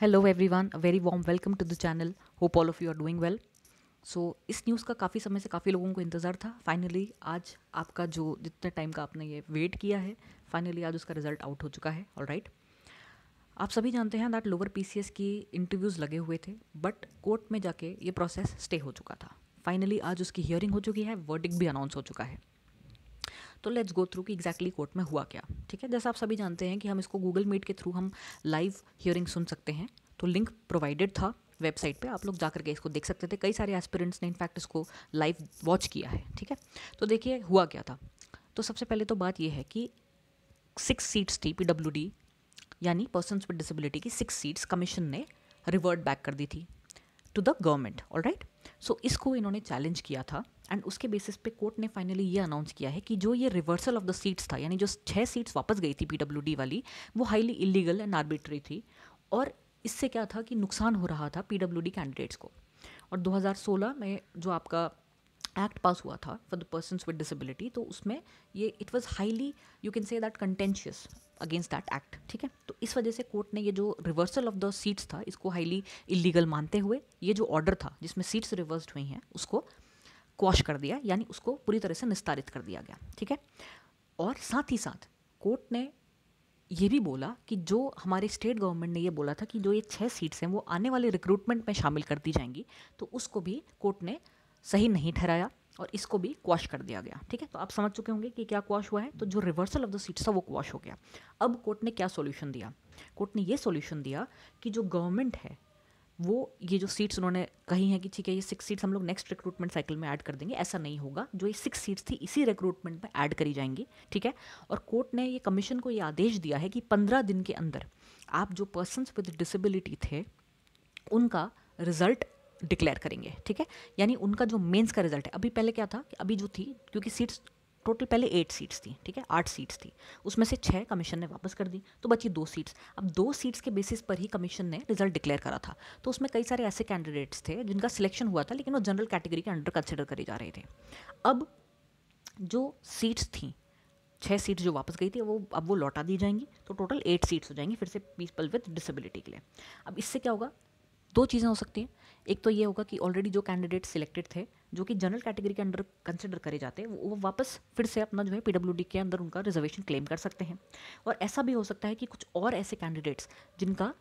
Hello everyone a very warm welcome to the channel hope all of you are doing well so इस news का काफ़ी समय से काफ़ी लोगों को इंतज़ार था फाइनली आज आपका जो जितने टाइम का आपने ये वेट किया है फाइनली आज उसका रिजल्ट आउट हो चुका है ऑल राइट आप सभी जानते हैं दैट लोअर पी की इंटरव्यूज़ लगे हुए थे बट कोर्ट में जाके ये प्रोसेस स्टे हो चुका था फाइनली आज उसकी हियरिंग हो चुकी है वर्डिक भी अनाउंस हो चुका है तो लेट्स गो थ्रू कि एग्जैक्टली कोर्ट में हुआ क्या ठीक है जैसा आप सभी जानते हैं कि हम इसको गूगल मीट के थ्रू हम लाइव हियरिंग सुन सकते हैं तो लिंक प्रोवाइडेड था वेबसाइट पे आप लोग जा के इसको देख सकते थे कई सारे एस्पिरेंट्स ने इनफैक्ट इसको लाइव वॉच किया है ठीक है तो देखिए हुआ क्या था तो सबसे पहले तो बात यह है कि सिक्स सीट्स थी पी डब्ल्यू डी यानी पर्सन विद डिसेबिलिटी की सिक्स सीट्स कमीशन ने रिवर्ट बैक कर दी थी to the government all right so इसको इन्होंने चैलेंज किया था एंड उसके बेसिस पे कोर्ट ने फाइनली ये अनाउंस किया है कि जो ये रिवर्सल ऑफ द सीट्स था यानी जो छः सीट्स वापस गई थी पी वाली वो हाईली इलीगल एंड आर्बिट्री थी और इससे क्या था कि नुकसान हो रहा था पी कैंडिडेट्स को और 2016 में जो आपका एक्ट पास हुआ था for the person with disability तो उसमें ये it was highly you can say that contentious against that act ठीक है तो इस वजह से कोर्ट ने ये जो रिवर्सल ऑफ द सीट्स था इसको हाईली इलीगल मानते हुए ये जो ऑर्डर था जिसमें सीट्स रिवर्स्ड हुई हैं उसको क्वाश कर दिया यानी उसको पूरी तरह से निस्तारित कर दिया गया ठीक है और साथ ही साथ कोर्ट ने ये भी बोला कि जो हमारे स्टेट गवर्नमेंट ने ये बोला था कि जो ये छः सीट्स हैं वो आने वाले रिक्रूटमेंट में शामिल कर दी जाएंगी तो उसको भी कोर्ट ने सही नहीं ठहराया और इसको भी क्वाश कर दिया गया ठीक है तो आप समझ चुके होंगे कि क्या क्वाश हुआ है तो जो रिवर्सल ऑफ द सीट्स था वो क्वाश हो गया अब कोर्ट ने क्या सोल्यूशन दिया कोर्ट ने ये सोल्यूशन दिया कि जो गवर्नमेंट है वो ये जो सीट्स उन्होंने कही हैं कि ठीक है ये सिक्स सीट्स हम लोग नेक्स्ट रिक्रूटमेंट साइकिल में ऐड कर देंगे ऐसा नहीं होगा जो ये सिक्स सीट्स थी इसी रिक्रूटमेंट में ऐड करी जाएंगी ठीक है और कोर्ट ने ये कमीशन को ये आदेश दिया है कि पंद्रह दिन के अंदर आप जो पर्सन विद डिसेबिलिटी थे उनका रिजल्ट डिक्लेयर करेंगे ठीक है यानी उनका जो मेंस का रिजल्ट है अभी पहले क्या था कि अभी जो थी क्योंकि सीट्स टोटल पहले एट सीट्स थी ठीक है आठ सीट्स थी उसमें से छः कमीशन ने वापस कर दी तो बची दो सीट्स अब दो सीट्स के बेसिस पर ही कमीशन ने रिजल्ट डिक्लेयर करा था तो उसमें कई सारे ऐसे कैंडिडेट्स थे जिनका सिलेक्शन हुआ था लेकिन वो जनरल कैटेगरी के अंडर कंसिडर करे जा रहे थे अब जो सीट्स थी छः सीट्स जो वापस गई थी वो अब वो लौटा दी जाएंगी तो टोटल एट सीट्स हो जाएंगी फिर से पीपल विथ डिसेबिलिटी के लिए अब इससे क्या होगा दो चीज़ें हो सकती हैं एक तो ये होगा कि ऑलरेडी जो कैंडिडेट सिलेक्टेड थे जो कि जनरल कैटेगरी के अंडर कंसिडर करे जाते हैं वो वापस फिर से अपना जो है पी के अंदर उनका रिजर्वेशन क्लेम कर सकते हैं और ऐसा भी हो सकता है कि कुछ और ऐसे कैंडिडेट्स जिनका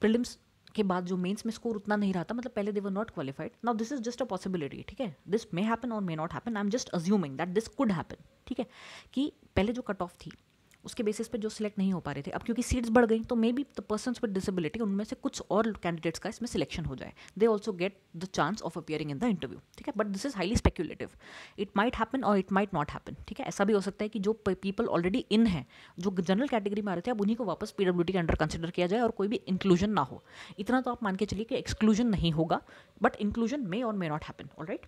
प्रिलिम्स के बाद जो मेंस में स्कोर उतना नहीं रहा था मतलब पहले they were not qualified now this is just a possibility ठीक है दिस मे हैपन और may not happen I am just assuming that this could happen ठीक है कि पहले जो कट ऑफ थी उसके बेसिस पे जो सिलेक्ट नहीं हो पा रहे थे अब क्योंकि सीट्स बढ़ गई तो maybe the person with disability उनमें से कुछ और कैंडिडेट्स का इसमें सिलेक्शन हो जाए they also get the chance of appearing in the interview ठीक है but this is highly speculative it might happen और इट माइट नॉट हैपन ठीक है ऐसा भी हो सकता है कि जो पीपल ऑलरेडी इन है जो जनरल कैटेगरी में आ रहे थे अब उन्हीं को वापस पीडब्ल्यू के अंडर कंसिडर किया जाए और कोई भी इंक्लूजन ना हो इतना तो आप मान के चलिए कि एक्सक्लूजन नहीं होगा बट इंक्लूजन मे और may not happen all right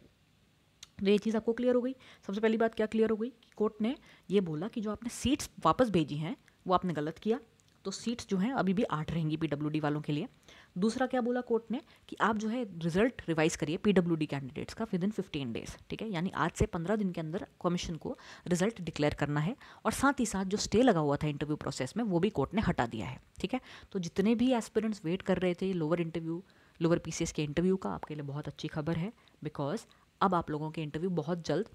तो ये चीज़ आपको क्लियर हो गई सबसे पहली बात क्या क्लियर हो गई कि कोर्ट ने ये बोला कि जो आपने सीट्स वापस भेजी हैं वो आपने गलत किया तो सीट्स जो हैं अभी भी आठ रहेंगी पीडब्ल्यूडी वालों के लिए दूसरा क्या बोला कोर्ट ने कि आप जो है रिजल्ट रिवाइज करिए पीडब्ल्यूडी कैंडिडेट्स का विद इन फिफ्टीन डेज ठीक है यानी आज से पंद्रह दिन के अंदर कमीशन को रिजल्ट डिक्लेयर करना है और साथ ही साथ जो स्टे लगा हुआ था इंटरव्यू प्रोसेस में वो भी कोर्ट ने हटा दिया है ठीक है तो जितने भी एस्पिरेंट्स वेट कर रहे थे लोअर इंटरव्यू लोअर पी के इंटरव्यू का आपके लिए बहुत अच्छी खबर है बिकॉज अब आप लोगों के इंटरव्यू बहुत जल्द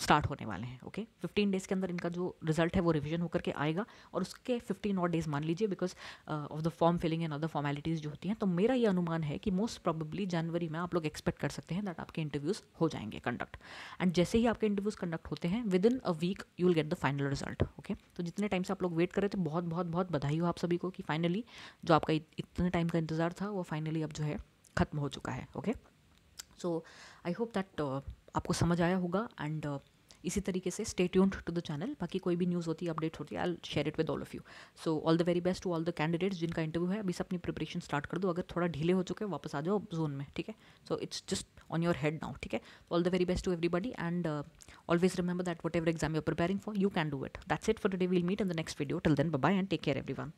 स्टार्ट होने वाले हैं ओके फिफ्टीन डेज़ के अंदर इनका जो रिजल्ट है वो रिविजन होकर के आएगा और उसके फिफ्टीन और डेज मान लीजिए because of the form filling and other formalities जो होती हैं तो मेरा ये अनुमान है कि मोस्ट प्रॉबली जनवरी में आप लोग एक्सपेक्ट कर सकते हैं दैट आपके इंटरव्यूज़ हो जाएंगे कंडक्ट एंड जैसे ही आपके इंटरव्यूज़ कंडक्ट होते हैं within a week you will get the final result okay तो जितने टाइम से आप लोग वेट कर रहे थे बहुत बहुत बहुत बधाई हो आप सभी को कि फाइनली जो आपका इतने टाइम का इंतज़ार था वो फाइनली अब जो है खत्म हो चुका है okay okay? So I hope that आपको समझ आया होगा एंड uh, इसी तरीके से stay tuned to the channel बाकी कोई भी न्यूज़ होती है अपडेट होती है I share it with all of you so all the very best to all the candidates जिनका इंटरव्यू है अभी से अपनी प्रिपरेशन स्टार्ट कर दो अगर थोड़ा ढीले हो चुके वापस आ जाओ जोन में ठीक है so it's just on your head now ठीक है all the very best to everybody and always remember that whatever exam you're preparing for you can do it that's it for day will meet in the next video till then bye and take care every one